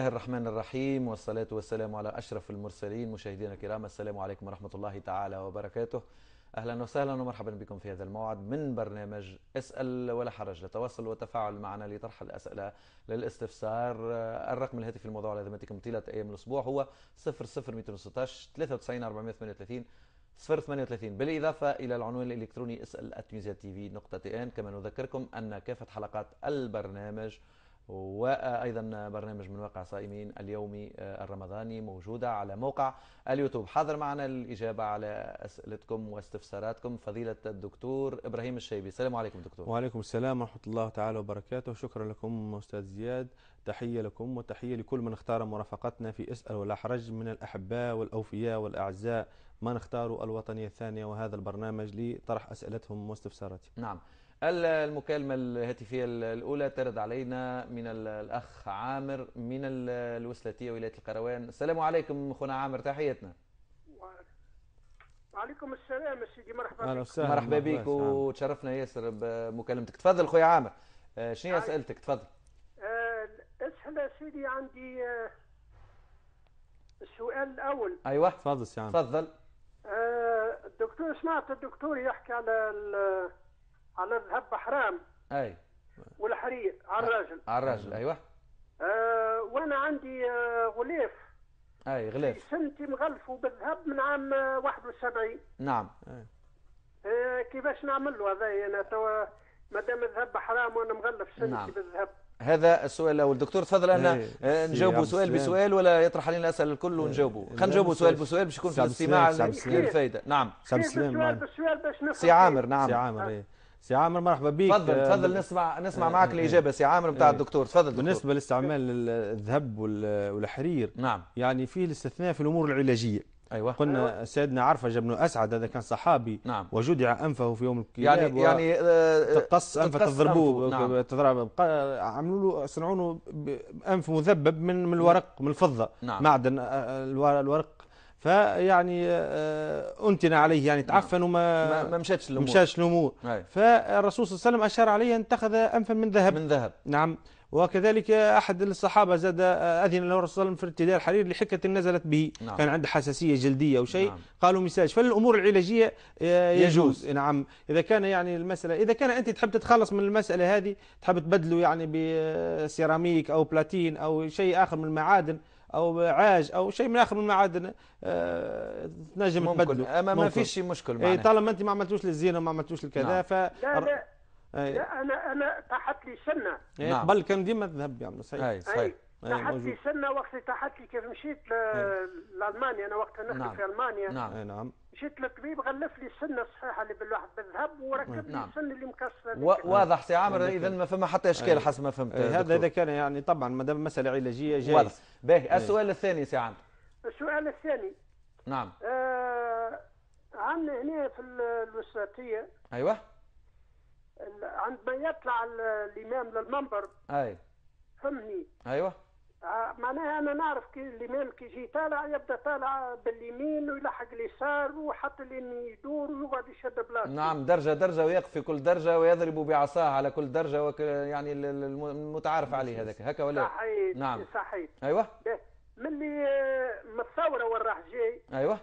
الله الرحمن الرحيم والصلاة والسلام على أشرف المرسلين مشاهدينا الكرام السلام عليكم ورحمة الله تعالى وبركاته أهلا وسهلا ومرحبا بكم في هذا الموعد من برنامج اسأل ولا حرج لتواصل وتفاعل معنا لطرح الأسئلة للاستفسار الرقم الهاتفي الموضوع على ذمتكم طيلة أيام الأسبوع هو 00216 93 438 038 بالإضافة إلى العنوان الإلكتروني اسأل تي في نقطة ان كما نذكركم أن كافة حلقات البرنامج وايضا برنامج من واقع صائمين اليومي آه، الرمضاني موجوده على موقع اليوتيوب حاضر معنا الاجابه على اسئلتكم واستفساراتكم فضيله الدكتور ابراهيم الشيبي السلام عليكم دكتور وعليكم السلام ورحمه الله تعالى وبركاته شكرا لكم استاذ زياد تحيه لكم وتحيه لكل من اختار مرافقتنا في اسال ولا حرج من الاحباء والاوفياء والاعزاء ما نختاروا الوطنية الثانية وهذا البرنامج لطرح أسئلتهم واستفساراتهم نعم المكالمة الهاتفية الأولى ترد علينا من الأخ عامر من الوسلاتية ولاية القروان السلام عليكم أخونا عامر تحياتنا وعليكم السلام سيدي مرحبا بك مرحبا بك وتشرفنا ياسر بمكالمتك تفضل خويا عامر آه، شنو هي اسئلتك تفضل آه، اسهل سيدي عندي آه، السؤال الاول ايوه تفضل سي عامر تفضل الدكتور سمعت الدكتور يحكي على على الذهب حرام اي والحرير على الراجل على الراجل ايوه آه وانا عندي آه غلاف اي غلاف سنتي مغلفه بالذهب من عام 71 آه، نعم أي. آه كيفاش نعمل له هذا انا توا ما دام الذهب حرام وانا مغلف سنتي نعم. بالذهب هذا السؤال الاول دكتور تفضل انا إيه، آه، نجاوبوا سؤال بسؤال ولا يطرح علينا الاسئله الكل ونجاوبوا خلينا نجاوبوا سؤال نعم. بسؤال باش يكون في الاستماع للفائده نعم سي عامر نعم سي عامر سي عامر مرحبا بك تفضل آه، تفضل نسمع آه، نسمع آه، معك الاجابه سي عامر بتاع الدكتور تفضل دكتور. بالنسبه لاستعمال الذهب والحرير نعم يعني فيه الاستثناء في الامور العلاجيه أيوة. قلنا أيوة. سيدنا عرفجة بن أسعد هذا كان صحابي نعم. وجدع أنفه في يوم الكلاب يعني يعني تقص أنفه تضربوه نعم. تضرب عملوا له صنعوا له أنف مذبب من من الورق من الفضة نعم. معدن الورق فيعني آه، آه، انتن عليه يعني نعم. تعفن وما ما مشاتش الامور مشاتش الامور فالرسول صلى الله عليه وسلم اشار عليه ان اتخذ انفا من ذهب من ذهب نعم وكذلك احد الصحابه زاد آه، اذن له الرسول صلى في ارتداء الحرير لحكه نزلت به نعم. كان عنده حساسيه جلديه او شيء نعم. قالوا مساج فالامور العلاجيه يجوز. يجوز نعم اذا كان يعني المساله اذا كان انت تحب تتخلص من المساله هذه تحب تبدله يعني بسيراميك او بلاتين او شيء اخر من المعادن او عاج او شيء من اخر من المعادن آه، تنجم تبدله اما ما فيش مشكل إيه، معناها. طالما انت ما عملتوش للزينه وما عملتوش لكذا نعم. ف لا لا, لا انا انا طاحت لي سنه قبل إيه، نعم. كان ديما الذهب يعملوا صحيح أي. صحيح نحت سنه وقت اللي لي كيف مشيت لالمانيا انا وقتها نخدم نعم. في المانيا نعم نعم مشيت للطبيب غلف لي السنه الصحيحه اللي بالواحد بالذهب وركب لي نعم. السنة اللي مكسرة و... واضح سي عامر نعم. اذا ما فما حتى اشكال أيه. حسب ما فهمت أيه. هذا اذا كان يعني طبعا ما دام مساله علاجيه جايز واضح باهي السؤال الثاني سي عامر السؤال الثاني نعم آه عندنا هنا في الوسطيه ايوه عندما يطلع الامام للمنبر اي فهمني ايوه آه، معناها انا نعرف كي الامام كي يجي طالع يبدا طالع باليمين ويلحق اليسار وحتى لين يدور ويقعد يشد بلاصته نعم درجه درجه ويقف في كل درجه ويضرب بعصاه على كل درجه وك يعني المتعارف عليه هذاك هكا ولا صحيح نعم صحيح ايوه ملي من الثوره آه، راح جاي ايوه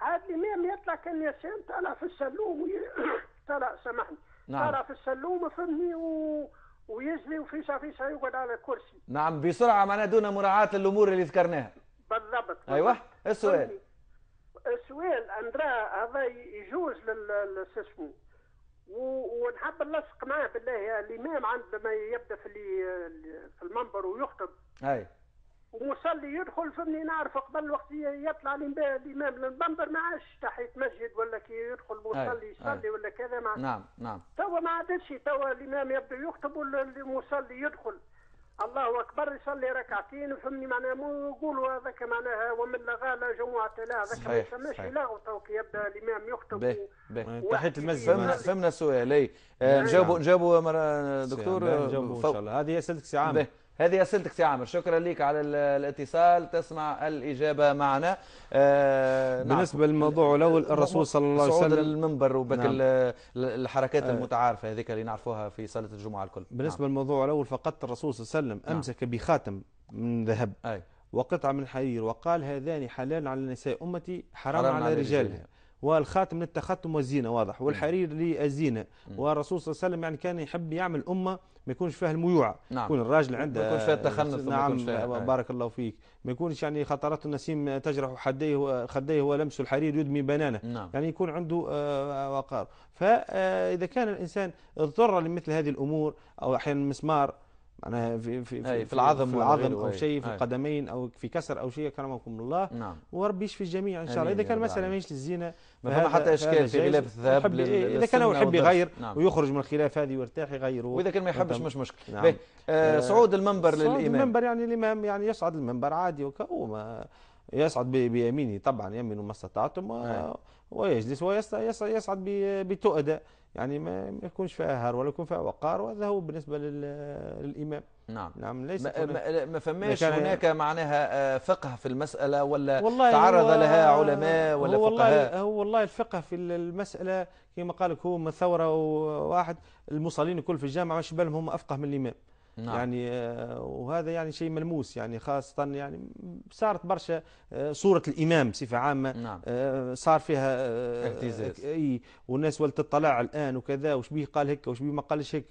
عاد الامام يطلع كان ياسين طالع في السلوم طالع سامحني نعم طالع في السلوم فهمني و ويجري وفي شافيشة يقعد على الكرسي نعم بسرعة معناها دون مراعاة الأمور اللي ذكرناها بالضبط أيوه السؤال السؤال أندرا هذا يجوز للسسمو ونحب نلصق معاه بالله يعني الإمام عندما يبدأ في في المنبر ويخطب أي ومصلي يدخل فمني نعرف قبل وقت يطلع الامام المنبر ما عادش تحيه مسجد ولا كي يدخل مصلي يصلي ولا كذا ما نعم نعم توا ما عادش توا الامام يبدا يخطب والمصلي يدخل الله اكبر يصلي ركعتين فهمني معناها مو يقولوا هذاك معناها ومن لغى لا جمعه لا هذاك ما يسماش لا تو كي يبدا الامام يخطب يعني تحيه المسجد فهمنا فهمنا السؤال اي نجاوبوا نعم. نجاوبوا دكتور نعم، ان شاء الله هذه اسئلتك سي عامر هذه اسئلتك سي عامر شكرا لك على الاتصال تسمع الاجابه معنا آه نعم. بالنسبه للموضوع الاول الرسول صلى الله عليه وسلم المنبر وبك نعم. الحركات آه. المتعارفه هذيك اللي نعرفوها في صلاه الجمعه الكل بالنسبه نعم. للموضوع الاول فقط الرسول صلى الله عليه وسلم نعم. امسك نعم. بخاتم من ذهب أي. وقطعه من حرير وقال هذان حلال على نساء امتي حرام, حرام على, على رجالها والخاتم للتختم والزينه واضح والحرير للزينه والرسول صلى الله عليه وسلم يعني كان يحب يعمل امه ما يكونش فيها الميوعه نعم. يكون الراجل عنده ما يكونش فيها التخنث نعم فيها. آه. بارك الله فيك ما يكونش يعني خطرات النسيم تجرح حديه خديه ولمس الحرير يدمي بنانه نعم. يعني يكون عنده آه، وقار فاذا آه، كان الانسان اضطر لمثل هذه الامور او احيانا مسمار انا في في في, في العظم في العظم او شيء في القدمين او في كسر او شيء كرمكم الله نعم وربي يشفي الجميع ان شاء الله اذا كان مثلا ماشي للزينه ما فما حتى اشكال في غلاف الذهب اذا كان هو يحب يغير نعم. ويخرج من الخلاف هذه ويرتاح يغيره واذا كان ما يحبش مش مشكل نعم. آه،, آه صعود المنبر صعود للامام المنبر يعني الامام يعني يصعد المنبر عادي وكأوما يصعد بيمينه طبعا يمين ما استطعتم ويجلس ويصعد بتؤدى يعني ما يكونش فيها ولا يكون فيها وقار وهذا هو بالنسبه للامام نعم نعم ليس ما, ما, ما فماش هناك معناها آه، فقه في المساله ولا والله تعرض لها علماء ولا هو فقهاء هو والله الفقه في المساله كما قال لك هو من ثوره واحد المصلين الكل في الجامعه مش بالهم هم افقه من الامام نعم. يعني آه، وهذا يعني شيء ملموس يعني خاصة يعني صارت برشا آه، صورة الإمام بصفة عامة نعم. آه، صار فيها اهتزاز اي والناس ولت تطلع الآن وكذا وش به قال هيك وش به ما قالش هيك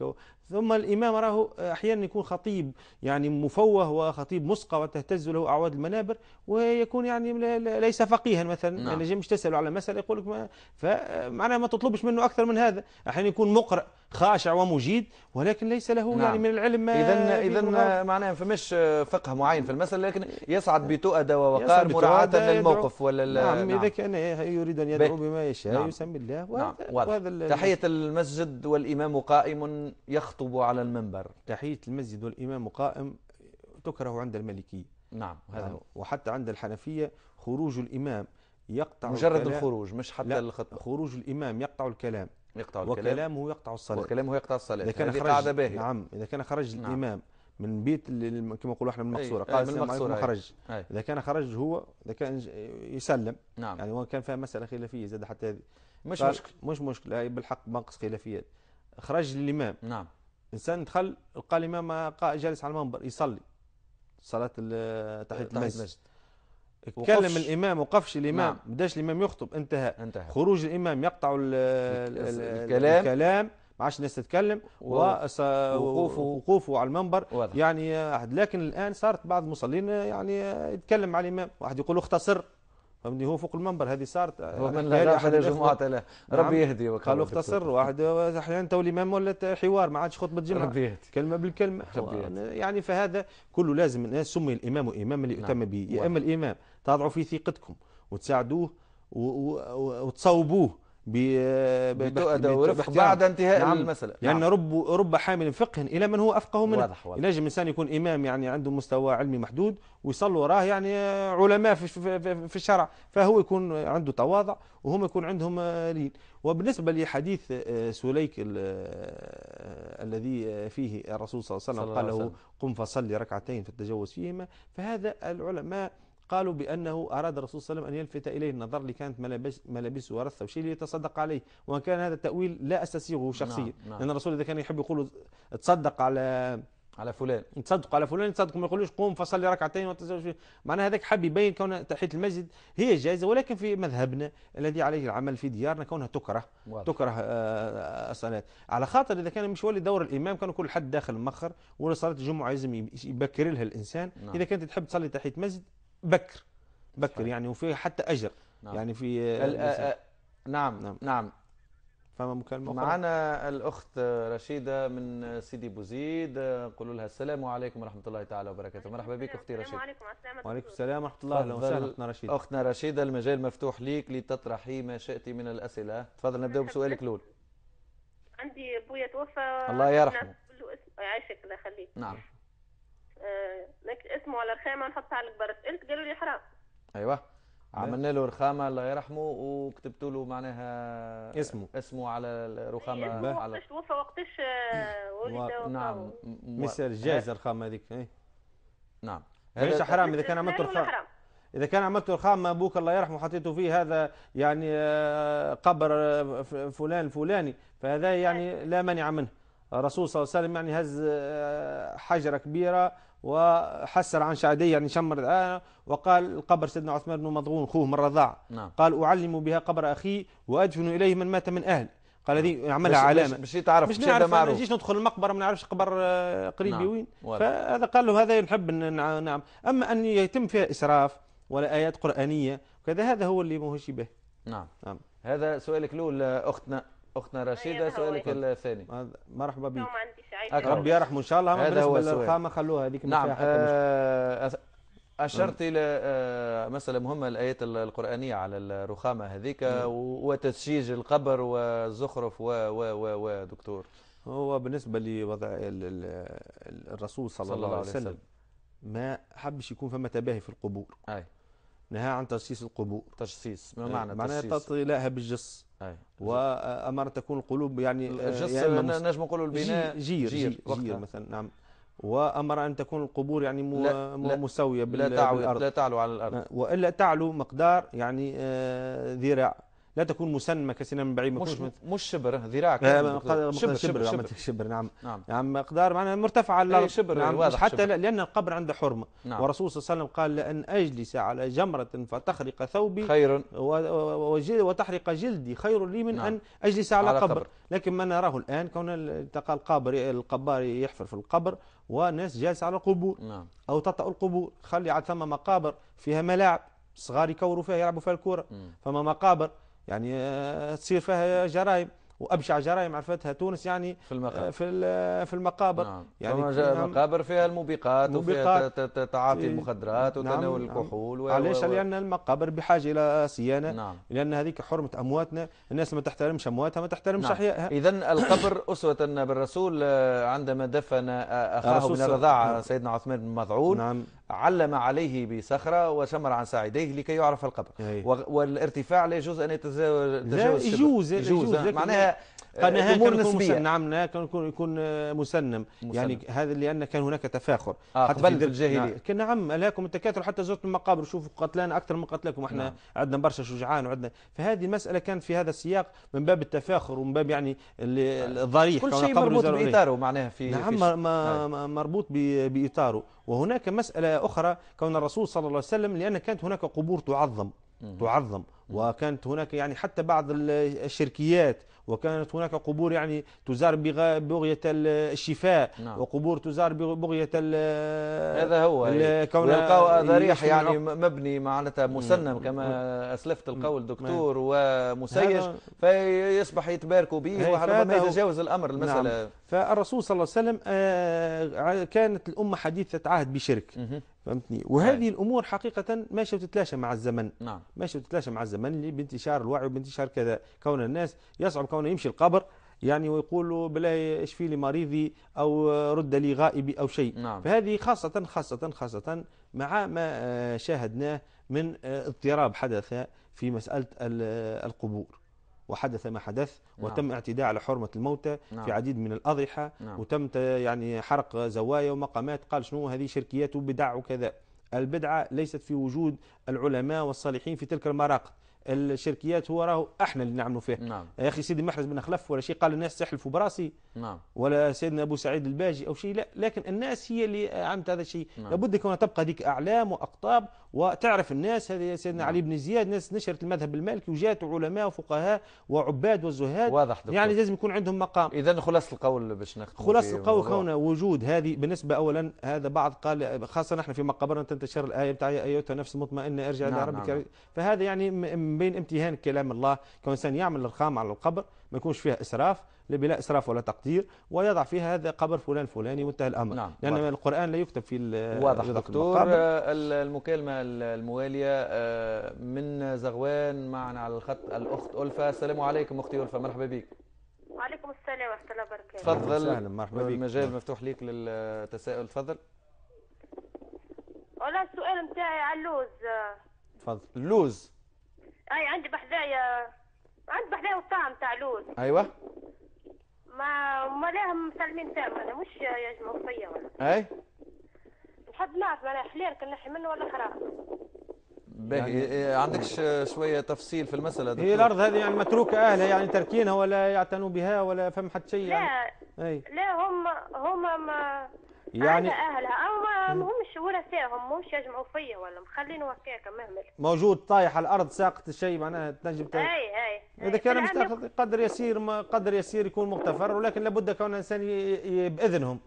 ثم الإمام راهو أحيانا يكون خطيب يعني مفوه وخطيب مسقى وتهتز له أعواد المنابر ويكون يعني ليس فقيها مثلا نعم. يعني مش تسأله على مسألة يقول لك فمعناها ما تطلبش منه أكثر من هذا أحيانا يكون مقرأ خاشع ومجيد ولكن ليس له يعني نعم. يعني من العلم اذا اذا معناها فماش آه، فقه معين في المسألة لكن يصعد بتؤد ووقار مراعاة للموقف ولا نعم, نعم. اذا نعم. كان يريد ان يدعو بما يشاء نعم. يسمي الله وهذا نعم. وهذا تحية المسجد والامام قائم يخطب على المنبر تحية المسجد والامام قائم تكره عند المالكية نعم هذا هو. نعم، وحتى عند الحنفية خروج الامام يقطع مجرد الخروج مش حتى الخطبة خروج الامام يقطع الكلام يقطع الكلام وكلامه يقطع الصلاة وكلامه يقطع الصلاة إذا كان خرج نعم إذا كان خرج نعم. الإمام من بيت كما نقولوا احنا من المقصورة قال من المقصورة خرج إذا كان خرج هو إذا كان يسلم نعم. يعني وان كان فيها مسألة خلافية زاد حتى هذه مش مشكل مش مشكلة بالحق ناقص خلافيات خرج الإمام نعم إنسان دخل لقى الإمام جالس على المنبر يصلي صلاة تحية المسجد تكلم الامام وقفش الامام ما نعم. بداش الامام يخطب انتهى انتهى خروج الامام يقطع ال الـ الكلام الكلام ما عادش الناس تتكلم ووقوفه وقوفه على المنبر واضح. يعني لكن الان صارت بعض المصلين يعني يتكلم مع الامام واحد يقول اختصر فهمتني هو فوق المنبر هذه صارت ومن يعني لا احد الجمعه تلا ربي نعم. يهدي قالوا اختصر واحد احيانا تو الامام ولا حوار ما عادش خطبه جمعه ربي يهدي كلمه بالكلمه ربي يهدي. يعني, يعني فهذا كله لازم الناس سمي الامام اماما اللي نعم. به يا اما الامام تضعوا في ثقتكم وتساعدوه وتصوبوه بالتؤدى يعني. بعد انتهاء نعم المسألة لأن يعني نعم. رب رب حامل فقه إلى من هو أفقه منه واضح واضح. ينجم إنسان يكون إمام يعني عنده مستوى علمي محدود ويصلي وراه يعني علماء في, في, في الشرع فهو يكون عنده تواضع وهم يكون عندهم لين وبالنسبة لحديث آه، سليك آه، الذي آه، فيه الرسول صلى الله عليه وسلم قال له قم فصلي ركعتين في التجوز فيهما فهذا العلماء قالوا بأنه أراد الرسول صلى الله عليه وسلم أن يلفت إليه النظر لكانت ملابس ملابسه ورثه وشيء ليتصدق عليه وإن كان هذا التأويل لا أستسيغه نعم، شخصيا نعم. نعم. لأن الرسول إذا كان يحب يقول تصدق على على فلان تصدق على فلان تصدق ما يقولوش قوم فصلي ركعتين وتزوج معناها هذاك حب يبين كون تحيه المسجد هي جائزه ولكن في مذهبنا الذي عليه العمل في ديارنا كونها تكره واضح. تكره آه، آه، الصلاه على خاطر اذا كان مش ولي دور الامام كان كل حد داخل مخر ولا صلاه الجمعه لازم يبكر لها الانسان نعم. اذا كانت تحب تصلي تحيه مسجد بكر بكر صحيح. يعني وفي حتى اجر نعم. يعني في آه،, آه نعم نعم, نعم. فما مكالمة معنا الأخت رشيدة من سيدي بوزيد نقول لها السلام عليكم ورحمة الله تعالى وبركاته مرحبا بك أختي رشيدة وعليكم السلام وعليكم السلام ورحمة الله أهلا وسهلا أختنا رشيدة أختنا رشيدة المجال مفتوح ليك لتطرحي ما شئت من الأسئلة تفضل نبدأ بسؤالك الأول عندي بويا توفى الله يرحمه يعيشك الله يخليك نعم آه، اسمه على رخامه نحطها على الكبرس قلت قالوا لي حرام ايوه عملنا له رخامه الله يرحمه وكتبت له معناها اسمه اسمه على الرخامه اسمه على وقتاش توفى وقتاش آه، ولد نعم مثل جايز الرخامه هذيك ايه نعم هذا حرام اذا كان عملت رخامه اذا كان عملت رخامه ابوك الله يرحمه حطيته فيه هذا يعني آه، قبر فلان الفلاني فهذا يعني لا مانع منه الرسول صلى الله عليه وسلم يعني هز حجره كبيره وحسر عن شعديه يعني شمر وقال قبر سيدنا عثمان بن مضغون اخوه من الرضاع نعم. قال اعلم بها قبر اخي وادفن اليه من مات من اهل قال هذه يعملها نعم. علامه مش, مش تعرف مش نعرف ما نجيش ندخل المقبره ما نعرفش قبر آه، قريبي نعم. وين فهذا قال له هذا نحب نعم اما ان يتم فيها اسراف ولا ايات قرانيه وكذا هذا هو اللي ماهوش به نعم نعم هذا سؤالك الاول آه، اختنا اختنا رشيده طيب، سؤالك إيه؟ الثاني مرحبا بك نعم، ربي يرحمه ان شاء الله هذا هو خلوها هذيك نعم آه، اشرت الى آه، مساله مهمه الايات القرانيه على الرخامه هذيك نعم. وتسجيج القبر والزخرف و و و و دكتور هو بالنسبه لوضع الرسول صلى, صلى الله, الله عليه وسلم, ما حبش يكون فما تباهي في القبور أي. نهى عن تجسيس القبور تجسيس ما معنى تجسيس معناها بالجص لها وامر تكون القلوب يعني آه، جس يعني نجم نقولوا البناء جير جير, جير, جير, جير مثلا نعم وامر ان تكون القبور يعني مو لا مسويه لا بالارض لا تعلو على الارض والا تعلو مقدار يعني آه، ذراع لا تكون مسنمه كسنه من بعيد مش مش شبر ذراعك آه، شبر, شبر, شبر, شبر, شبر نعم نعم, نعم اقدار معناها مرتفعه على إيه، الارض شبر نعم واضح حتى شبر. لان القبر عنده حرمه نعم والرسول صلى الله عليه وسلم قال لان اجلس على جمره فتخرق ثوبي خير وتحرق جلدي خير لي من نعم ان اجلس على, على قبر, قبر لكن ما نراه الان كون التقى القبر القبار يحفر في القبر والناس جالسه على القبور نعم او تطأ القبور خلي عاد ثم مقابر فيها ملاعب صغار يكوروا فيها يلعبوا فيها الكوره فما مقابر يعني آه، تصير فيها جرائم وابشع جرائم عرفتها تونس يعني في المقابر آه، في آه، في المقابر نعم. يعني المقابر فيها الموبقات, وفيها تعاطي إيه، المخدرات نعم، وتناول نعم. الكحول و... علاش لان المقابر بحاجه الى صيانه نعم. لان هذيك حرمه امواتنا الناس ما تحترمش امواتها ما تحترمش نعم. احيائها اذا القبر اسوه بالرسول عندما دفن اخاه من الرضاعه نعم. سيدنا عثمان بن مظعون نعم. علم عليه بصخرة وشمر عن ساعديه لكي يعرف القبر إيه. والارتفاع لا يجوز أن يتجاوز لا يجوز, يجوز, يجوز معناها قناه كان نعم، يكون مسنم نعم كان يكون يكون مسنم, يعني هذا لان كان هناك تفاخر آه حتى في الجاهليه نعم. نعم الاكم التكاثر حتى زرت المقابر شوفوا قتلانا اكثر من قتلكم احنا نعم. عندنا برشا شجعان وعندنا فهذه المساله كانت في هذا السياق من باب التفاخر ومن باب يعني آه، الضريح كل شيء مربوط باطاره معناها في نعم في نعم. مربوط باطاره وهناك مساله اخرى كون الرسول صلى الله عليه وسلم لان كانت هناك قبور تعظم تعظم وكانت هناك يعني حتى بعض الشركيات وكانت هناك قبور يعني تزار بغية الشفاء نعم. وقبور تزار بغية هذا هو كون يلقاو ضريح يعني مبني معناتها مسنم كما اسلفت القول دكتور ومسيج فيصبح يتباركوا به وعلى ما يتجاوز الامر نعم. المساله نعم. فالرسول صلى الله عليه وسلم آه، كانت الامه حديثه عهد بشرك فهمتني وهذه الامور حقيقه ماشيه وتتلاشى مع الزمن نعم ماشيه وتتلاشى مع الزمن بانتشار الوعي وبانتشار كذا كون الناس يصعب كونه يمشي القبر يعني ويقولوا بلا اشفي لي مريضي او رد لي غائبي او شيء نعم. فهذه خاصه خاصه خاصه مع ما شاهدناه من اضطراب حدث في مساله القبور وحدث ما حدث نعم. وتم نعم. اعتداء على حرمة الموتى نعم. في عديد من الأضحى نعم. وتم يعني حرق زوايا ومقامات قال شنو هذه شركيات وبدع وكذا البدعة ليست في وجود العلماء والصالحين في تلك المراقد الشركيات هو راهو احنا اللي نعملوا فيه نعم. يا اخي سيدي محرز بن خلف ولا شيء قال الناس تحلفوا براسي نعم. ولا سيدنا ابو سعيد الباجي او شيء لا لكن الناس هي اللي عملت هذا الشيء نعم. لابد كونها تبقى ديك اعلام واقطاب وتعرف الناس هذا سيدنا علي نعم. بن زياد ناس نشرت المذهب المالكي وجات علماء وفقهاء وعباد وزهاد واضح دكتور. يعني لازم يكون عندهم مقام اذا خلاص القول باش نختم خلاص القول كون وجود هذه بالنسبه اولا هذا بعض قال خاصه نحن في مقابرنا تنتشر الايه بتاع ايتها نفس مطمئنه ارجع نعم الى ربك نعم،, نعم. فهذا يعني من بين امتهان كلام الله كون انسان يعمل الخام على القبر ما يكونش فيها اسراف لا بلا اسراف ولا تقدير ويضع فيها هذا قبر فلان الفلاني وانتهى الامر نعم لان واضح. القران لا يكتب في واضح دكتور المكالمه المواليه آه، من زغوان معنا على الخط الاخت الفا السلام عليكم اختي الفا مرحبا بك وعليكم السلام ورحمه الله وبركاته تفضل مرحبا بك المجال مفتوح ليك للتساؤل تفضل ولا السؤال نتاعي على اللوز تفضل اللوز اي عندي بحذايا اذبح له الطعم لوز. ايوه ما ما لهم مسلمين أنا مش يجمعوا فيا ولا اي نحب نعرف معناها حلال كنحي منه ولا حرام باهي يعني- إيه، عندكش شويه تفصيل في المساله دكتور. هي الارض هذه يعني متروكه اهلها يعني تركينها ولا يعتنوا بها ولا فهم حتى شيء يعني. لا أي. لا هم هم ما يعني انا اهلها او ما همش ولا ساهم ما همش يجمعوا فيا ولا مخلينه هكاك مهمل موجود طايح على الارض ساقط الشيء معناها تنجم اي اي اذا كان مش قدر يسير قدر يسير يكون مغتفر ولكن لابد كون الانسان باذنهم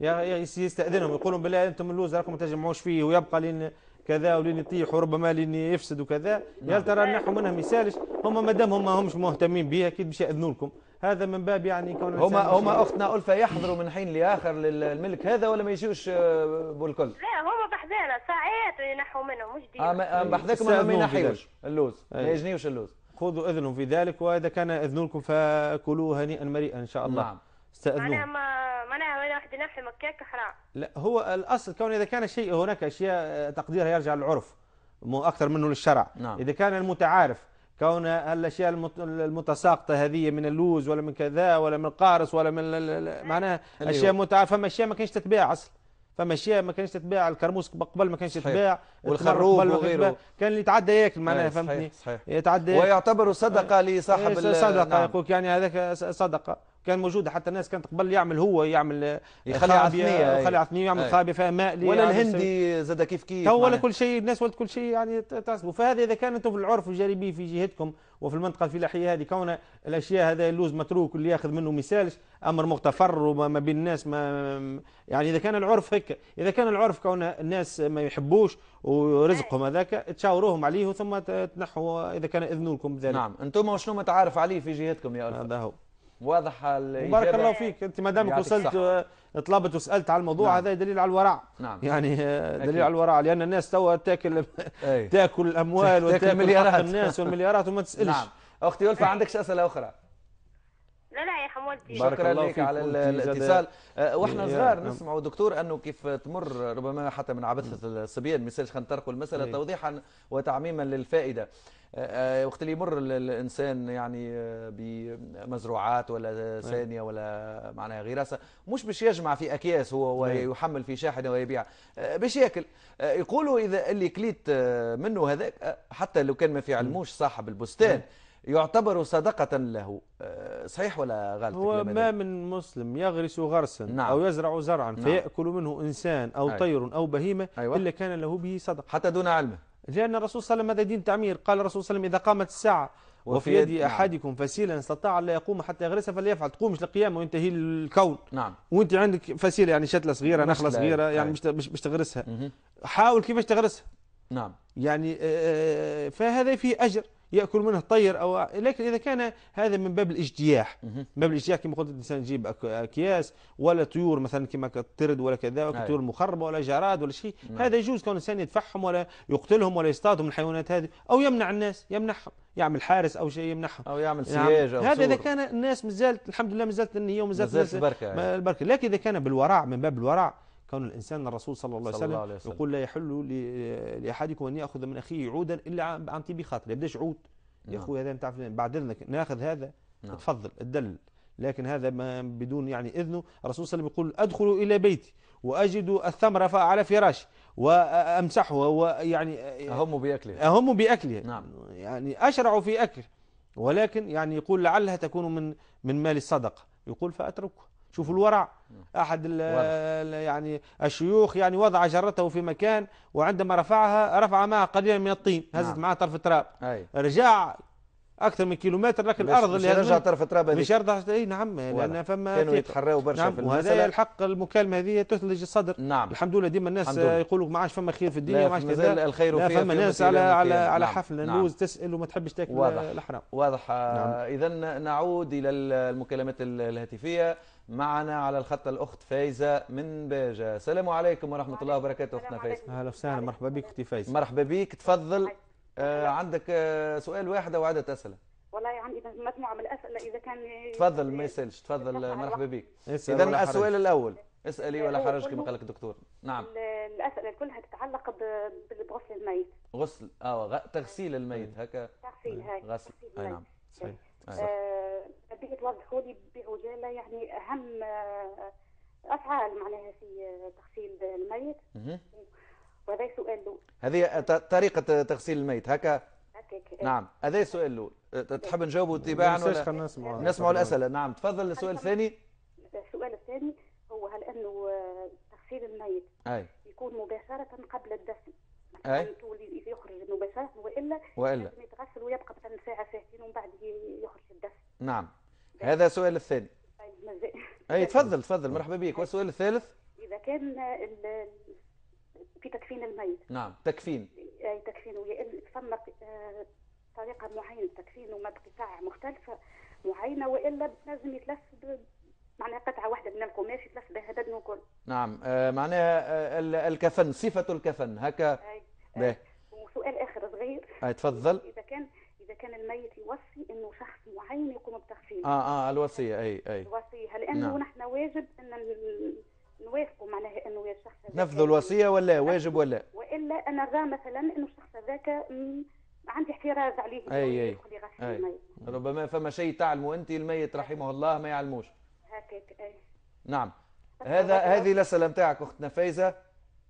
يستاذنهم يقول لهم بالله انتم اللوز راكم ما تجمعوش فيه ويبقى لين كذا ولين يطيح وربما لين يفسد وكذا يا نعم. ترى نحو منهم يسالش هم ما دام هم همش مهتمين بها اكيد باش ياذنوا لكم هذا من باب يعني كون هما هما اختنا الفه يحضروا من حين لاخر للملك هذا ولا ما يجوش آه، بالكل؟ لا هما بحذانا ساعات ينحوا منهم مش ديما آه، آه، بحذاكم ما ينحيوش اللوز ما أيوة. يجنيوش اللوز خذوا اذنهم في ذلك واذا كان اذنكم فكلوه هنيئا مريئا ان شاء الله نعم استاذنوه معناها معناها ولا واحد ينحي مكاك حرام لا هو الاصل كون اذا كان شيء هناك اشياء تقديرها يرجع للعرف مو اكثر منه للشرع نعم. اذا كان المتعارف كون الاشياء المتساقطه هذه من اللوز ولا من كذا ولا من القارص ولا من معناها اشياء متعه فما اشياء ما كانش تتباع اصلا فما اشياء ما كانش تتباع الكرموس قبل ما كانش يتباع والخروب وغيره كان اللي يتعدى ياكل معناها فهمتني يتعدى ويعتبر صدقه لصاحب صدقه نعم. يقولك يعني هذاك صدقه كان موجوده حتى الناس كانت قبل يعمل هو يعمل آه، يخلي عثنيه آه، يخلي عثنيه ويعمل خابيه فيها ماء ولا الهندي زاد كيف كيف تو ولا يعني. كل شيء الناس ولا كل شيء يعني تعصبوا فهذا اذا كان انتم في العرف الجانبي في جهتكم وفي المنطقه الفلاحيه هذه كون الاشياء هذا اللوز متروك اللي ياخذ منه مثالش امر مغتفر وما بين الناس ما يعني اذا كان العرف هيك اذا كان العرف كون الناس ما يحبوش ورزقهم هذاك تشاوروهم عليه ثم تنحوا اذا كان اذن لكم بذلك نعم انتم شنو متعارف عليه في جهتكم يا هذا هو واضحه بارك الله فيك انت ما دامك وصلت آه، طلبت وسالت على الموضوع نعم. هذا دليل على الورع نعم. يعني آه، دليل أكيد. على الورع لان الناس توا تاكل تاكل الاموال وتاكل مليارات الناس والمليارات وما تسالش نعم. اختي يلفى عندك اسئله اخرى لا لا يا حمودي شكرا لك على الاتصال آه، واحنا صغار نسمعوا دكتور انه كيف تمر ربما حتى من عبثه الصبيان مثال خلينا نطرقوا المساله توضيحا وتعميما للفائده آه، آه، وقت اللي يمر الانسان يعني بمزروعات ولا ثانيه ولا معناها غراسه مش باش يجمع في اكياس هو ويحمل في شاحنه ويبيع باش ياكل يقولوا اذا اللي كليت منه هذاك حتى لو كان ما في علموش صاحب البستان يعتبر صدقة له آه، صحيح ولا غلط هو ما من مسلم يغرس غرسا نعم. أو يزرع زرعا نعم. فيأكل منه إنسان أو أيوة. طير أو بهيمة أيوة. إلا كان له به صدقة حتى دون علمه لأن الرسول صلى الله عليه وسلم هذا دين تعمير قال الرسول صلى الله عليه وسلم إذا قامت الساعة وفي يد نعم. أحدكم فسيلة استطاع لا يقوم حتى يغرسها فليفعل تقومش للقيامة وينتهي الكون نعم وأنت عندك فسيلة يعني شتلة صغيرة نخلة صغيرة يعني, يعني مش مش تغرسها حاول كيفاش تغرسها نعم يعني آه، آه، فهذا فيه أجر ياكل منه طير او لكن اذا كان هذا من باب الاجتياح من باب الاجتياح كما قلت الانسان يجيب اكياس ولا طيور مثلا كما الترد ولا كذا أيوة. طيور مخربه ولا جراد ولا شيء هذا يجوز كون الانسان يدفعهم ولا يقتلهم ولا يصطادهم الحيوانات هذه او يمنع الناس يمنعهم يعمل حارس او شيء يمنعهم او يعمل نعم. سياج او هذا اذا كان الناس مازالت الحمد لله مازالت النيه ومازالت البركه البركه لكن اذا كان بالورع من باب الورع كون الإنسان الرسول صلى الله, صلى الله عليه وسلم يقول لا يحل لأحدكم أن يأخذ من أخيه عودا إلا عن طيب خاطر يبداش عود يا نعم. أخوي هذا تعرف بعد إذنك ناخذ هذا نعم. تفضل الدل لكن هذا ما بدون يعني إذنه الرسول صلى الله عليه وسلم يقول أدخل إلى بيتي وأجد الثمرة على فراشي وأمسحها ويعني أهم بأكلها أهم بأكلها نعم. يعني أشرع في أكل ولكن يعني يقول لعلها تكون من من مال الصدقة يقول فأتركه شوفوا الورع أحد يعني الشيوخ يعني وضع جرته في مكان وعندما رفعها رفع معها قليلا من الطين هزت نعم. معها طرف تراب رجع اكثر من كيلومتر لكن الارض اللي يرجع طرف ترابه مش يرجع اي نعم لان فما كانوا يتحراوا برشا نعم في وهذا الحق المكالمه هذه تثلج الصدر نعم الحمد لله ديما الناس يقولوا ما عادش فما خير في الدنيا ما عادش كذا الخير لا فما ناس على على على نعم. نوز نعم. تسال وما تحبش تاكل الاحرام واضح نعم. اذا نعود الى المكالمات الهاتفيه معنا على الخط الاخت فايزه من باجه السلام عليكم ورحمه الله وبركاته اختنا فايزه اهلا وسهلا مرحبا بك اختي فايزه مرحبا بك تفضل آه عندك آه سؤال واحد او عدد اسئله والله عندي يعني مجموعه من الاسئله اذا كان تفضل ما إيه، يسالش تفضل مرحبا بك اذا السؤال الاول اسالي ولا حرج كما قال لك الدكتور نعم الاسئله كلها تتعلق بغسل الميت غسل اه تغسيل الميت أيوة. هكا تغسيل هاي غسل اي نعم صحيح إيه. أيوة. آه، بدك توضحوا لي بعجاله يعني اهم آه، افعال معناها في آه، تغسيل الميت وهذا سؤال الأول هذه طريقة تغسيل الميت هكا نعم هذا السؤال الأول تحب نجاوبه تباعا ولا نسمع نسمعوا الأسئلة نعم تفضل السؤال الثاني السؤال الثاني هو هل أنه آه، تغسيل الميت أي. يكون مباشرة قبل الدفن أي يخرج مباشرة وإلا وإلا لازم يتغسل ويبقى مثلا ساعة ساعتين ومن بعد يخرج الدفن نعم هذا السؤال الثاني طيب، أي تفضل تفضل مرحبا بك والسؤال الثالث إذا كان في تكفين الميت نعم تكفين اي يعني تكفينه لان ثم آه، طريقه معينه تكفينه وما قطاع مختلفه معينه والا لازم يتلف معناها قطعه واحده من القماش يتلف بها بدنه كل نعم آه، معناها آه، الكفن صفه الكفن هكا باهي وسؤال اخر صغير اي تفضل اذا كان اذا كان الميت يوصي انه شخص معين يقوم بتكفينه اه اه الوصيه اي اي الوصيه لانه نعم. نحن واجب ان نوافقوا معناها انه الشخص نفذوا الوصيه ولا واجب ولا والا انا راه مثلا انه الشخص هذاك عندي احتراز عليه اي اي, أي. ربما فما شيء تعلمه انت الميت رحمه الله ما يعلموش هكاك اي نعم هذا هذه الاسئله نتاعك اختنا فايزه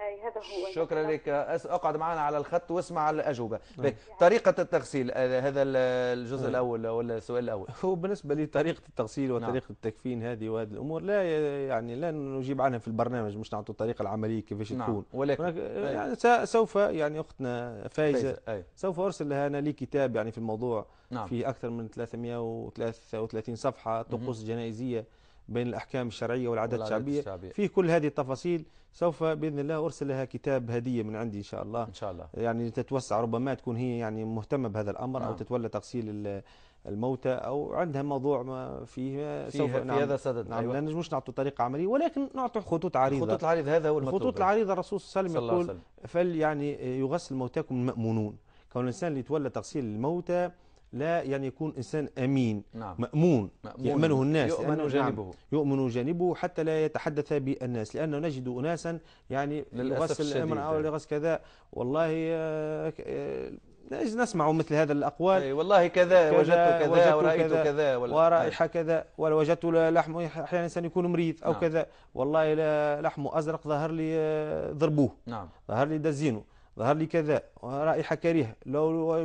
اي هذا هو شكرا لك اقعد معنا على الخط واسمع الاجوبه نعم. طريقه التغسيل آه، هذا الجزء نعم. الاول ولا السؤال الاول هو بالنسبه لطريقه التغسيل نعم. وطريقه نعم. التكفين هذه وهذه الامور لا يعني لا نجيب عنها في البرنامج مش نعطوا الطريقه العمليه كيفاش نعم. تكون ولكن يعني سوف يعني اختنا فايزه سوف ارسل لها انا لي كتاب يعني في الموضوع نعم. في اكثر من 333 صفحه طقوس جنائزيه بين الأحكام الشرعية والعادات الشعبية, الشعبية في كل هذه التفاصيل سوف بإذن الله أرسل لها كتاب هدية من عندي إن شاء الله إن شاء الله يعني تتوسع ربما تكون هي يعني مهتمة بهذا الأمر نعم. أو تتولى تغسيل الموتى أو عندها موضوع ما فيه, سوف في نعم هذا سدد نعم أيوة. لا نجمش نعطوا طريقة عملية ولكن نعطوا خطوط عريضة خطوط العريضة هذا هو الخطوط العريضة الرسول صلى الله عليه وسلم يقول فل يعني يغسل موتاكم المأمونون كون الإنسان اللي يتولى تغسيل الموتى لا يعني يكون إنسان أمين نعم. مأمون, مأمون يأمنه الناس يؤمن جانبه نعم يؤمن جانبه حتى لا يتحدث بالناس لأنه نجد أناسا يعني لغسل الأمر أو لغسل كذا والله آه، آه، نسمع مثل هذا الأقوال أي والله كذا, كذا وجدت كذا ورأيت كذا, كذا ورائحة كذا ووجدت لحم أحيانا الإنسان يكون مريض أو نعم. كذا والله لحمه أزرق ظهر لي آه، ضربوه نعم. ظهر لي دزينه ظهر لي كذا رائحة كريهة لو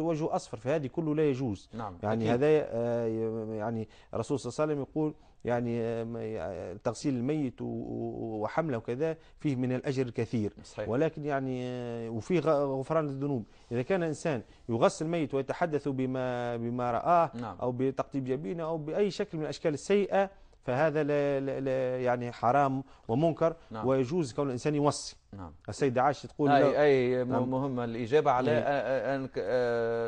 وجه أصفر فهذه كله لا يجوز نعم يعني هذا آه، يعني الرسول صلى الله عليه وسلم يقول يعني آه، تغسيل الميت وحمله وكذا فيه من الأجر الكثير صحيح. ولكن يعني آه، وفيه غفران الذنوب إذا كان إنسان يغسل الميت ويتحدث بما بما رآه نعم. أو بتقطيب جبينه أو بأي شكل من الأشكال السيئة فهذا لا لا يعني حرام ومنكر نعم. ويجوز كون الإنسان يوصي نعم. السيدة عائشة تقول أي, أي نعم. مهمة الإجابة على إيه. أن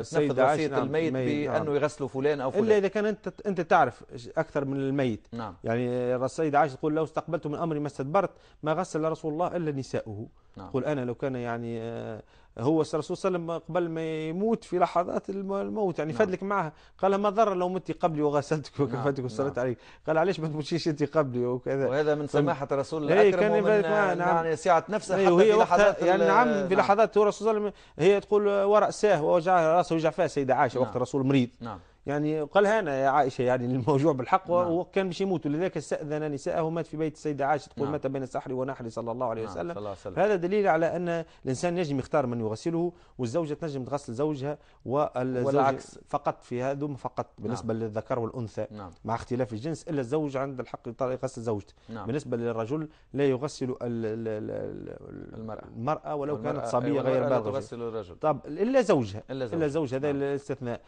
تنفذ وصية نعم، الميت بأنه نعم. يغسلوا فلان أو فلان إلا إذا كان أنت أنت تعرف أكثر من الميت نعم. يعني السيدة عائشة تقول لو استقبلت من أمري ما استدبرت ما غسل رسول الله إلا نساؤه نعم. قل أنا لو كان يعني آه، هو الرسول صلى الله عليه وسلم قبل ما يموت في لحظات الموت يعني نعم. فادلك معها قال ما ضر لو متي قبلي وغسلتك وكفتك نعم. وصليت نعم. عليك قال علاش ما تموتيش انت قبلي وكذا وهذا من سماحه الرسول إيه، الاكرم كان ومن يعني نعم. يعني سعه نفسه أيوه، حتى وهي في لحظات يعني نعم في نعم. لحظات هو الرسول صلى الله عليه وسلم هي تقول ورأساه ووجعها راسه وجع فيها سيده عائشه نعم. وقت الرسول مريض نعم يعني قال هنا يا عائشة يعني الموجوع بالحق نعم. وكان مش يموت ولذلك استأذن نساءه مات في بيت السيدة عائشة تقول نعم. مات بين السحر ونحر صلى الله عليه نعم، وسلم, نعم. الله وسلم هذا دليل على أن الإنسان يجم يختار من يغسله والزوجة تنجم تغسل زوجها والعكس فقط في هذا فقط نعم. بالنسبة نعم. للذكر والأنثى نعم. مع اختلاف الجنس إلا الزوج عند الحق يغسل زوجته نعم. بالنسبة للرجل لا يغسل المرأة المرأة ولو المرأة كانت صبية أيوة، غير بالغة تغسل الرجل طب إلا زوجها إلا زوجها هذا نعم. الاستثناء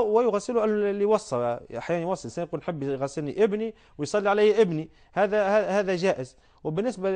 ويغسل يغسله اللي وصى احيانا يوصي الانسان يقول نحب يغسلني ابني ويصلي علي ابني هذا هذا جائز وبالنسبه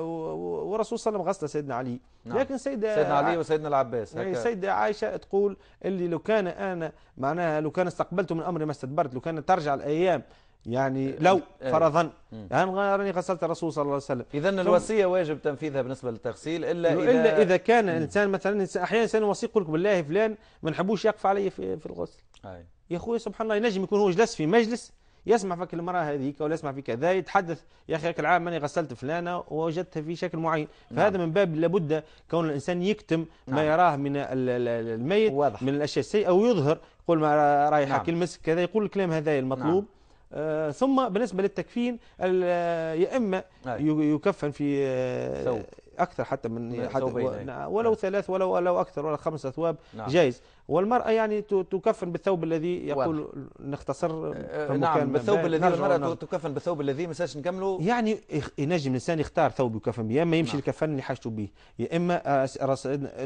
والرسول صلى الله عليه وسلم غسل سيدنا علي نعم. لكن سيدة سيدنا علي وسيدنا العباس يعني إيه، السيده عائشه تقول اللي لو كان انا معناها لو كان استقبلت من امري ما استدبرت لو كان ترجع الايام يعني آه، لو آه، آه. فرضا أنا يعني راني غسلت الرسول صلى الله عليه وسلم إذا الوصية واجب تنفيذها بالنسبة للتغسيل إلا إذا إلا إذا كان الإنسان مثلا أحيانا إنسان وصي يقول لك بالله فلان ما نحبوش يقف علي في, في الغسل أي. يا أخوي سبحان الله ينجم يكون هو جلس في مجلس يسمع فيك المرأة هذيك ولا يسمع في كذا يتحدث يا أخي العام أنا غسلت فلانة ووجدتها في شكل معين نعم. فهذا نعم. من باب لابد كون الإنسان يكتم نعم. ما يراه من الميت واضح. من الأشياء السيئة أو يظهر يقول ما رايحة نعم. كلمة كذا يقول الكلام هذا المطلوب نعم. آه، ثم بالنسبة للتكفين يا إما يكفن في آه، أكثر حتى من حتى نعم، ولو ثلاث ولو ولو أكثر ولا خمس أثواب نعم. جايز والمرأة يعني تكفن بالثوب الذي يقول واضح. نختصر آه، نعم بالثوب الذي المرأة تكفن بالثوب الذي ما نكملوا يعني ينجم الإنسان يختار ثوب يكفن به يا إما يمشي نعم. الكفن اللي حاجته به يا إما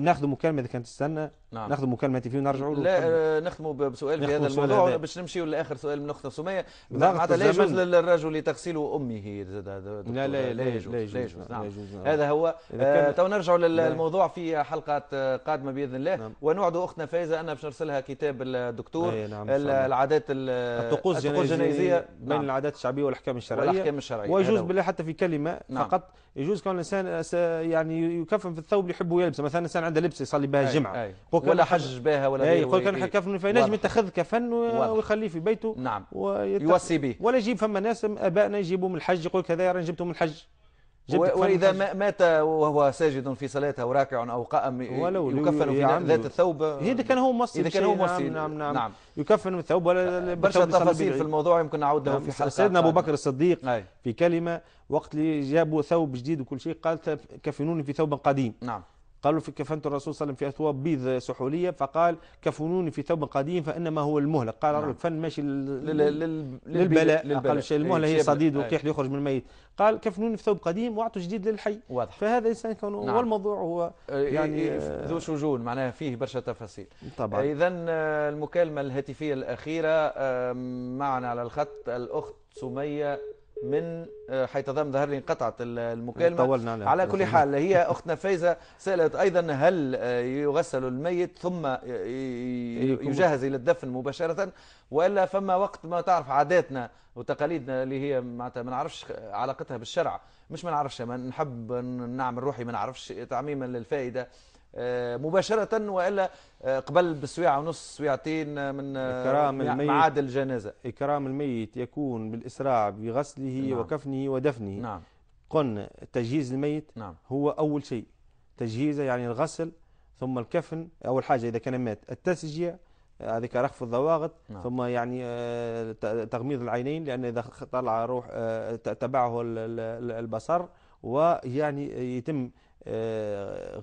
ناخذ مكالمة إذا كانت تستنى نعم. ناخذ مكالمة فيه ونرجعوا لا آه، نختموا بسؤال في هذا الموضوع باش نمشي لآخر سؤال من أختنا سمية معناتها لا يجوز للرجل تغسيل أمه لا لا لا يجوز لا يجوز نعم هذا هو آه، تو نرجعوا نعم. للموضوع في حلقات قادمة بإذن الله نعم. ونوعدوا أختنا فايز الجنازه انا باش نرسلها كتاب الدكتور إيه، نعم العادات الطقوس الجنائزيه بين نعم. العادات الشعبيه والاحكام الشرعيه والاحكام الشرعيه ويجوز بالله حتى في كلمه نعم. فقط يجوز كون الانسان يعني يكفن في الثوب اللي يحبه يلبسه مثلا الانسان عنده لبس يصلي بها الجمعه أي. ولا حج بها ولا أي. يقول كان كفن فينجم يتخذ كفن ويخليه في بيته نعم ويوصي به ولا يجيب فما ناس ابائنا يجيبوا من الحج يقول لك هذا راه جبته من الحج وإذا مات وهو ساجد في صلاته أو راكع أو قائم يكفن في ذات الثوب إذا كان هو مصلي إذا كان هو مصلي نعم نعم, نعم, نعم يكفن في الثوب ولا آه. برشا تفاصيل في الموضوع يمكن نعود له نعم. في حلقة سيدنا أبو بكر الصديق نعم في كلمة وقت اللي جابوا ثوب جديد وكل شيء قال كفنوني في ثوب قديم نعم قالوا في كفنت الرسول صلى الله عليه وسلم في اثواب بيض سحوليه فقال كفنوني في ثوب قديم فانما هو المهله قال نعم. الفن ماشي للبلاء قال شيء المهله إيه، هي صديد وكيح إيه. يخرج من الميت قال كفنوني في ثوب قديم واعطوا جديد للحي واضح فهذا انسان كان نعم. والموضوع هو إيه، يعني ذو شجون معناها فيه برشا تفاصيل طبعا اذا آه، المكالمه الهاتفيه الاخيره آه، معنا على الخط الاخت سميه من آه، حيث ظهر ظهر لي انقطعت المكالمه طولنا على, على كل حال هي اختنا فايزه سالت ايضا هل آه، يغسل الميت ثم آه، يجهز الى الدفن مباشره والا فما وقت ما تعرف عاداتنا وتقاليدنا اللي هي معناتها ما نعرفش علاقتها بالشرع مش ما نعرفش نحب نعمل روحي ما نعرفش تعميما للفائده آه، مباشره والا آه، قبل بسويعه ونص سويعتين آه، من إكرام الميت معاد الجنازه اكرام الميت يكون بالاسراع بغسله نعم. وكفنه ودفنه نعم قلنا تجهيز الميت نعم. هو اول شيء تجهيزه يعني الغسل ثم الكفن اول حاجه اذا كان مات التسجيه هذيك رخف الضواغط نعم. ثم يعني تغميض العينين لان اذا طلع روح تبعه البصر ويعني يتم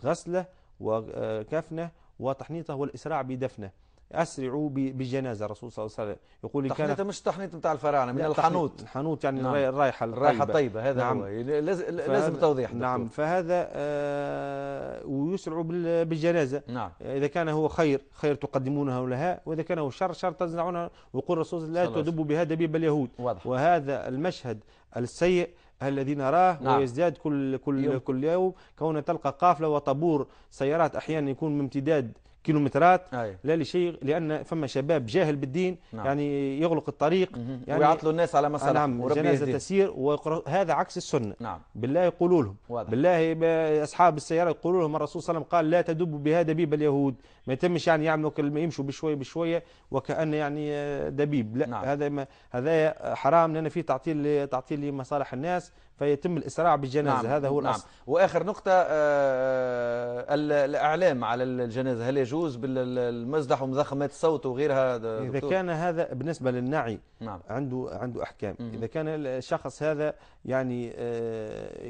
غسله وكفنه وتحنيطه والإسراع بدفنه أسرعوا بجنازة الرسول صلى الله عليه وسلم يقول تحنيطة مش تحنيط بتاع الفراعنة من الحنوط الحنوط يعني نعم. الرايحة الرايحة الطيبة هذا نعم. هو لازم, لازم توضيح نعم فهذا آه ويسرعوا بالجنازة نعم. إذا كان هو خير خير تقدمونه لها وإذا كان هو شر شر تزرعونه ويقول الرسول لا تدبوا بها دبيب اليهود واضح. وهذا المشهد السيء الذي نراه نعم. ويزداد كل كل يوم. كل يوم كون تلقى قافله وطابور سيارات احيانا يكون بامتداد كيلومترات لا لشيء لان فما شباب جاهل بالدين نعم. يعني يغلق الطريق يعني ويعطلوا الناس على مصالحهم نعم جنازه تسير وهذا عكس السنه نعم. بالله يقولوا لهم واضح. بالله اصحاب السياره يقولوا لهم الرسول صلى الله عليه وسلم قال لا تدبوا بها دبيب اليهود ما يتمش يعني يعملوا يمشوا بشويه بشويه وكان يعني دبيب لا نعم. هذا ما هذا حرام لان فيه تعطيل تعطيل لمصالح الناس فيتم الإسراع بالجنازة نعم. هذا هو نعم. الأصل نعم. وآخر نقطة آه, آه، الإعلام على الجنازة هل يجوز بالمزدح ومضخمات الصوت وغيرها إذا كان هذا بالنسبة للنعي نعم. عنده عنده أحكام مم. إذا كان الشخص هذا يعني آه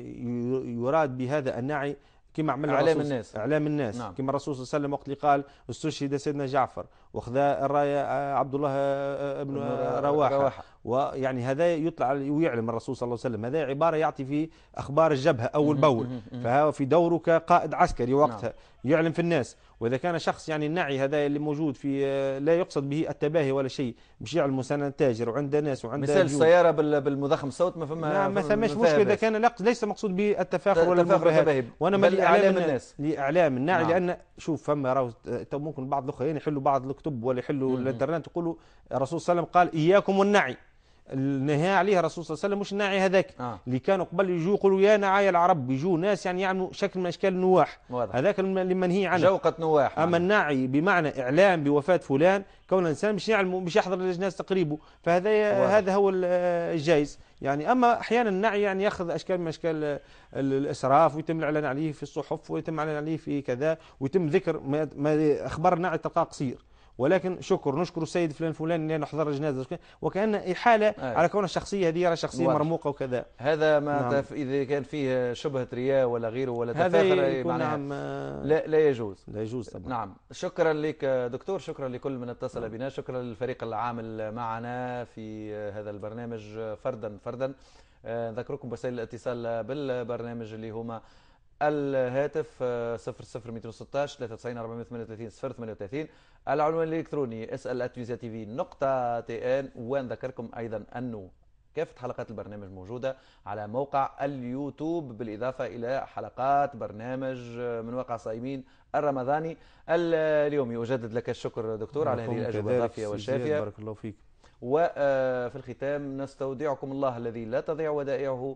يراد بهذا النعي كما عمل اعلام الناس اعلام الناس نعم. كما الرسول صلى الله عليه وسلم وقت اللي قال استشهد سيدنا جعفر وخذ الرايه آه، عبد الله آه، بن رواحه, رواحة. ويعني هذا يطلع ويعلم الرسول صلى الله عليه وسلم هذا عباره يعطي في اخبار الجبهه اول باول فهو في دوره كقائد عسكري وقتها نعم. يعلم في الناس واذا كان شخص يعني النعي هذا اللي موجود في آه، لا يقصد به التباهي ولا شيء مش يعلم مثلا تاجر وعنده ناس وعنده مثال السياره بالمضخم الصوت ما فما لا ما فماش مشكله اذا كان ليس مقصود به التفاخر ولا التباهي وانا بل لاعلام الناس لاعلام النعي نعم. لان شوف فما راهو ممكن بعض الاخرين يحلوا بعض الكتب ولا يحلوا الانترنت يقولوا الرسول صلى الله عليه وسلم قال اياكم والنعي النهي عليها الرسول صلى الله عليه وسلم مش الناعي هذاك آه. اللي كانوا قبل يجوا يقولوا يا نعايا العرب يجوا ناس يعني يعملوا شكل من اشكال النواح هذاك اللي منهي عنه جوقة نواح اما الناعي بمعنى اعلام بوفاة فلان كون الانسان مش يعلم مش يحضر الاجناس تقريبه فهذا هذا هو الجائز يعني اما احيانا النعي يعني ياخذ اشكال من اشكال الاسراف ويتم الاعلان عليه في الصحف ويتم الاعلان عليه في كذا ويتم ذكر ما, ما اخبار النعي تلقاه قصير ولكن شكر نشكر السيد فلان فلان اللي نحضر الجنازه وكان احاله آه. على كون الشخصيه هذه راه شخصيه واحد. مرموقه وكذا هذا ما نعم. تف... اذا كان فيه شبهه رياء ولا غيره ولا تفاخر معناها نعم آه، لا لا يجوز لا يجوز طبعا نعم شكرا لك دكتور شكرا لكل من اتصل نعم. بنا شكرا للفريق العامل معنا في هذا البرنامج فردا فردا آه، نذكركم بسائل الاتصال بالبرنامج اللي هما الهاتف 00216 93 438 038 العنوان الالكتروني اسال اتيوزا تي في نقطه تي ان ونذكركم ايضا انه كافة حلقات البرنامج موجودة على موقع اليوتيوب بالإضافة إلى حلقات برنامج آه، من واقع صايمين الرمضاني آه، اليوم أجدد لك الشكر دكتور على هذه الأجوبة الضافية والشافية بارك الله فيك وفي آه، الختام نستودعكم الله الذي لا تضيع ودائعه